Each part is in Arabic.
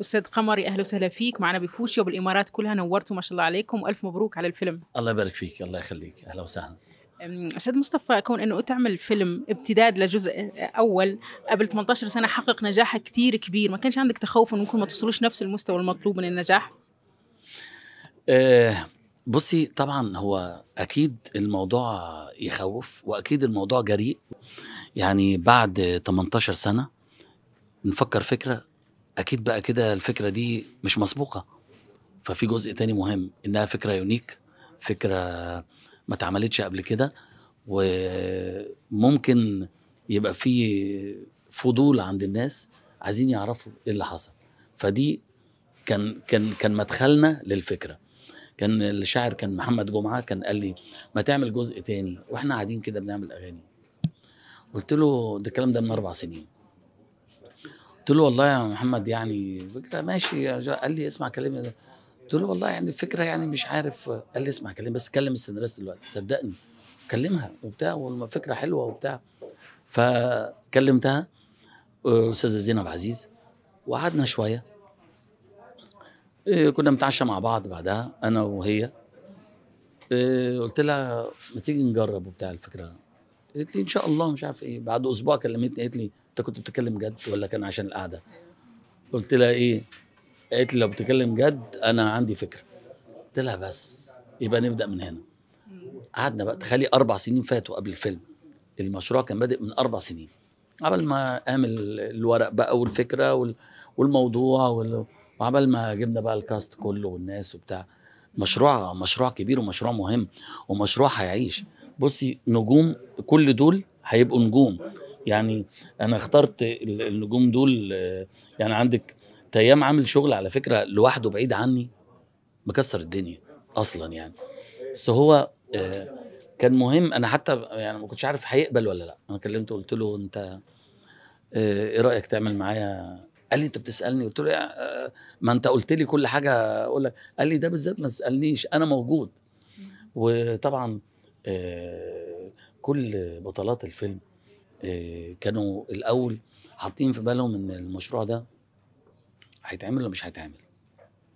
استاذ قمري اهلا وسهلا فيك معنا بفوشيا وبالامارات كلها نورتوا ما شاء الله عليكم والف مبروك على الفيلم الله يبارك فيك الله يخليك اهلا وسهلا استاذ مصطفى كون انه تعمل فيلم امتداد لجزء اول قبل 18 سنه حقق نجاح كثير كبير ما كانش عندك تخوف انه ممكن ما توصلوش نفس المستوى المطلوب من النجاح أه بصي طبعا هو اكيد الموضوع يخوف واكيد الموضوع جريء يعني بعد 18 سنه نفكر فكره اكيد بقى كده الفكره دي مش مسبوقه ففي جزء تاني مهم انها فكره يونيك فكره ما اتعملتش قبل كده وممكن يبقى في فضول عند الناس عايزين يعرفوا ايه اللي حصل فدي كان كان كان مدخلنا للفكره كان الشاعر كان محمد جمعه كان قال لي ما تعمل جزء تاني واحنا قاعدين كده بنعمل اغاني قلت له ده الكلام ده من اربع سنين قلت له والله يا محمد يعني فكره ماشي قال لي اسمع كلامي ده قلت له والله يعني فكره يعني مش عارف قال لي اسمع كلامي بس كلم السيناريست دلوقتي صدقني كلمها وبتاع والفكره حلوه وبتاع فكلمتها استاذه زينب عزيز وقعدنا شويه إيه، كنا بنتعشى مع بعض بعدها انا وهي إيه، قلت لها ما تيجي نجرب وبتاع الفكره قالت لي ان شاء الله مش عارف ايه بعد اسبوع كلمتني قالت لي انت كنت بتتكلم جد ولا كان عشان القعده قلت لها ايه قالت لي لو بتتكلم جد انا عندي فكره قلت لها بس يبقى نبدا من هنا قعدنا بقى تخيلي اربع سنين فاتوا قبل الفيلم المشروع كان بادئ من اربع سنين قبل ما اعمل الورق بقى والفكره وال... والموضوع وال... وعبل ما جبنا بقى الكاست كله والناس وبتاع مشروع مشروع كبير ومشروع مهم ومشروع هيعيش بصي نجوم كل دول هيبقوا نجوم يعني انا اخترت النجوم دول آه، يعني عندك تيام عامل شغل على فكره لوحده بعيد عني مكسر الدنيا اصلا يعني بس هو آه، كان مهم انا حتى يعني ما كنتش عارف هيقبل ولا لا انا كلمته قلت له انت آه، ايه رايك تعمل معايا قال لي انت بتسالني قلت له ما انت قلت لي كل حاجه اقول لك قال لي ده بالذات ما تسالنيش انا موجود وطبعا آه، كل بطلات الفيلم آه، كانوا الاول حاطين في بالهم ان المشروع ده هيتعمل ولا مش هيتعمل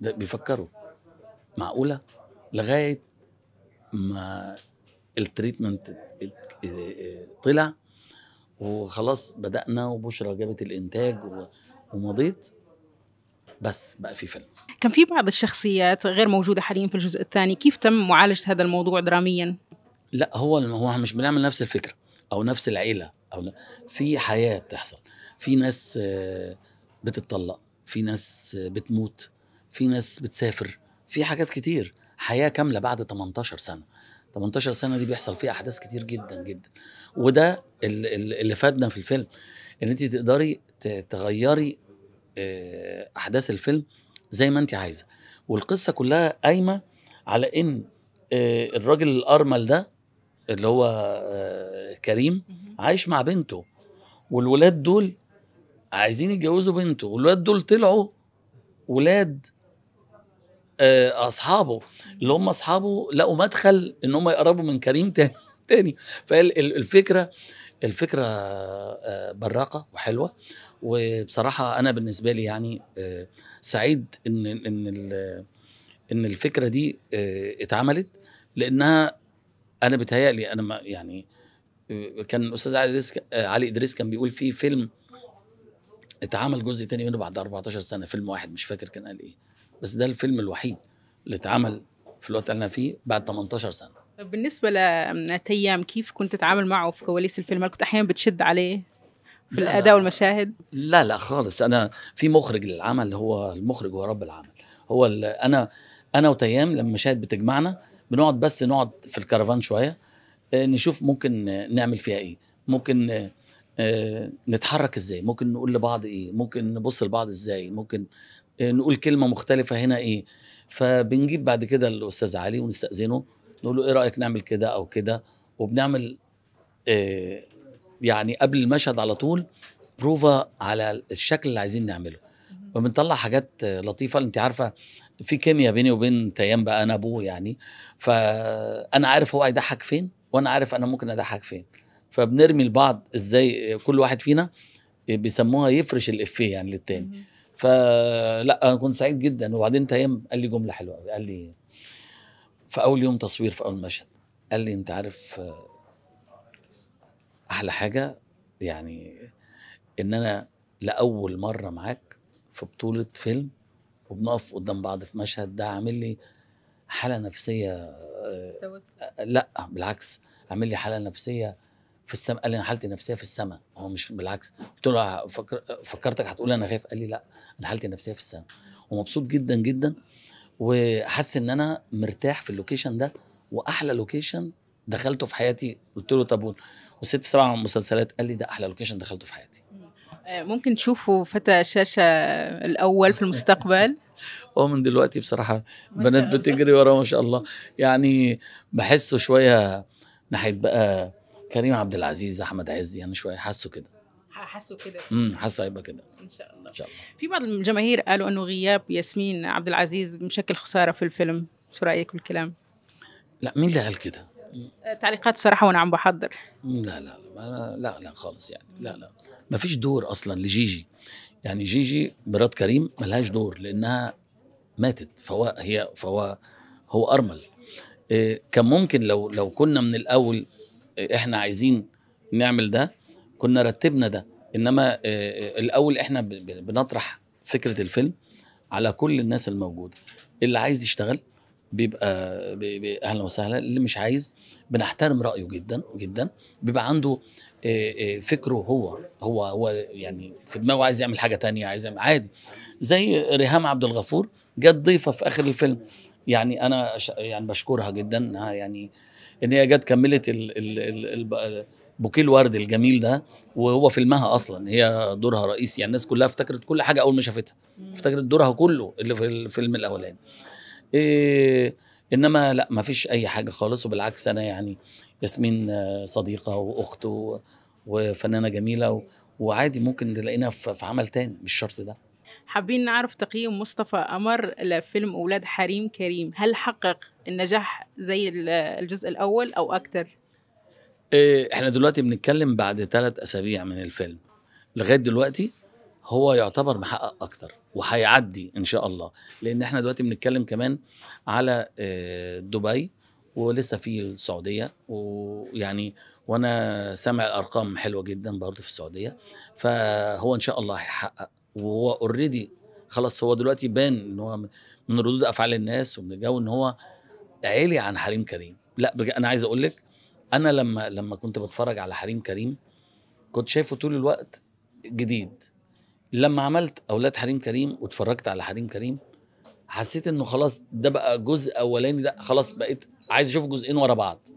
ده بيفكروا معقوله لغايه ما التريتمنت اه، طلع وخلاص بدأنا وبشرى جابت الإنتاج ومضيت بس بقى في فيلم كان في بعض الشخصيات غير موجودة حاليا في الجزء الثاني كيف تم معالجة هذا الموضوع دراميا؟ لا هو هو مش بنعمل نفس الفكره او نفس العيله او لا. في حياه بتحصل في ناس آه، بتتطلق في ناس آه، بتموت في ناس بتسافر في حاجات كتير حياه كامله بعد 18 سنه 18 سنه دي بيحصل فيها احداث كتير جدا جدا وده اللي فادنا في الفيلم ان انت تقدري تغيري آه، احداث الفيلم زي ما انت عايزه والقصه كلها قايمه على ان الراجل الارمل ده اللي هو آه، كريم عايش مع بنته والولاد دول عايزين يتجوزوا بنته والولاد دول طلعوا ولاد آه، اصحابه اللي هم اصحابه لقوا مدخل ان هم يقربوا من كريم تاني فالفكره الفكره آه، براقه وحلوه وبصراحه انا بالنسبه لي يعني سعيد ان ان ان الفكره دي اتعملت لانها انا بتهيألي انا ما يعني كان الاستاذ علي ادريس علي ادريس كان بيقول في فيلم اتعمل جزء تاني منه بعد 14 سنه فيلم واحد مش فاكر كان قال ايه بس ده الفيلم الوحيد اللي اتعمل في الوقت اللي انا فيه بعد 18 سنه طب بالنسبه لتيام كيف كنت تتعامل معه في كواليس الفيلم هل كنت احيانا بتشد عليه في الاداء والمشاهد لا لا خالص انا في مخرج للعمل هو المخرج هو رب العمل هو انا انا وتيام لما مشاهد بتجمعنا بنقعد بس نقعد في الكرفان شويه آه، نشوف ممكن نعمل فيها ايه ممكن آه، آه، نتحرك ازاي ممكن نقول لبعض ايه ممكن نبص لبعض ازاي ممكن نقول كلمه مختلفه هنا ايه فبنجيب بعد كده الاستاذ علي ونستاذنه نقول له ايه رايك نعمل كده او كده وبنعمل يعني قبل المشهد على طول بروفا على الشكل اللي عايزين نعمله فبنطلع حاجات لطيفه انت عارفه في كيمياء بيني وبين تيام بقى انا ابوه يعني فانا عارف هو هيضحك فين وانا عارف انا ممكن اضحك فين فبنرمي لبعض ازاي كل واحد فينا بيسموها يفرش الافيه يعني للتاني فلا انا كنت سعيد جدا وبعدين تيام قال لي جمله حلوه قال لي في اول يوم تصوير في اول مشهد قال لي انت عارف احلى حاجه يعني ان انا لاول مره معاك في بطوله فيلم وبنقف قدام بعض في مشهد ده عامل لي حاله نفسيه آه، لا بالعكس عامل لي حاله نفسيه في السماء قال لي انا حالتي نفسيه في السماء هو مش بالعكس قلت له فكر فكرتك هتقول انا خايف قال لي لا انا حالتي نفسيه في السماء ومبسوط جدا جدا وحاسس ان انا مرتاح في اللوكيشن ده واحلى لوكيشن دخلته في حياتي قلت له طب وست سبع مسلسلات قال لي ده احلى لوكيشن دخلته في حياتي آه، ممكن تشوفوا فتى الشاشة الأول في المستقبل هو آه، من دلوقتي بصراحة بنات بتجري وراه ما شاء الله يعني بحسه شوية ناحية بقى كريم عبد العزيز أحمد عز يعني شوية حاسه كده حاسه كده امم حاسه هيبقى كده ان شاء الله ان شاء الله في بعض الجماهير قالوا انه غياب ياسمين عبد العزيز مشكل خساره في الفيلم شو رايك بالكلام لا مين اللي قال كده تعليقات بصراحه وانا عم بحضر لا لا لا لا لا خالص يعني لا لا ما فيش دور اصلا لجيجي يعني جيجي مرات كريم ما لهاش دور لانها ماتت فهو هي فهو هو ارمل إيه كان ممكن لو لو كنا من الاول آه، احنا عايزين نعمل ده كنا رتبنا ده انما إيه الاول احنا بنطرح فكره الفيلم على كل الناس الموجوده اللي عايز يشتغل بيبقى, بي اهلا وسهلا اللي مش عايز بنحترم رايه جدا جدا بيبقى عنده فكره هو هو هو يعني في دماغه عايز يعمل حاجه تانية عايز يعمل عادي زي ريهام عبد الغفور جت ضيفه في اخر الفيلم يعني انا يعني بشكرها جدا انها يعني ان هي جت كملت ال ال ال ال بوكيه الورد الجميل ده وهو فيلمها اصلا هي دورها رئيسي يعني الناس كلها افتكرت كل حاجه اول ما شافتها افتكرت دورها كله اللي في الفيلم الاولاني إيه انما لا ما فيش اي حاجه خالص وبالعكس انا يعني ياسمين صديقه واخت وفنانه جميله وعادي ممكن تلاقينا في عمل تاني مش شرط ده حابين نعرف تقييم مصطفى قمر لفيلم اولاد حريم كريم هل حقق النجاح زي الجزء الاول او اكتر إيه احنا دلوقتي بنتكلم بعد ثلاث اسابيع من الفيلم لغايه دلوقتي هو يعتبر محقق اكتر وهيعدي ان شاء الله لان احنا دلوقتي بنتكلم كمان على آه، دبي ولسه في السعوديه ويعني وانا سامع الارقام حلوه جدا برضه في السعوديه فهو ان شاء الله هيحقق وهو اوريدي خلاص هو دلوقتي بان ان هو من ردود افعال الناس ومن الجو ان هو عالي عن حريم كريم لا انا عايز اقول لك انا لما لما كنت بتفرج على حريم كريم كنت شايفه طول الوقت جديد لما عملت اولاد حريم كريم واتفرجت على حريم كريم حسيت انه خلاص ده بقى جزء اولاني ده خلاص بقيت عايز اشوف جزئين ورا بعض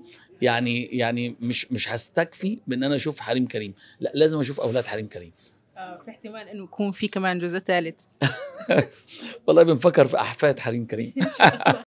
يعني يعني مش مش هستكفي بان انا اشوف حريم كريم لا لازم اشوف اولاد حريم كريم اه في احتمال انه يكون في كمان جزء ثالث والله بنفكر في احفاد حريم كريم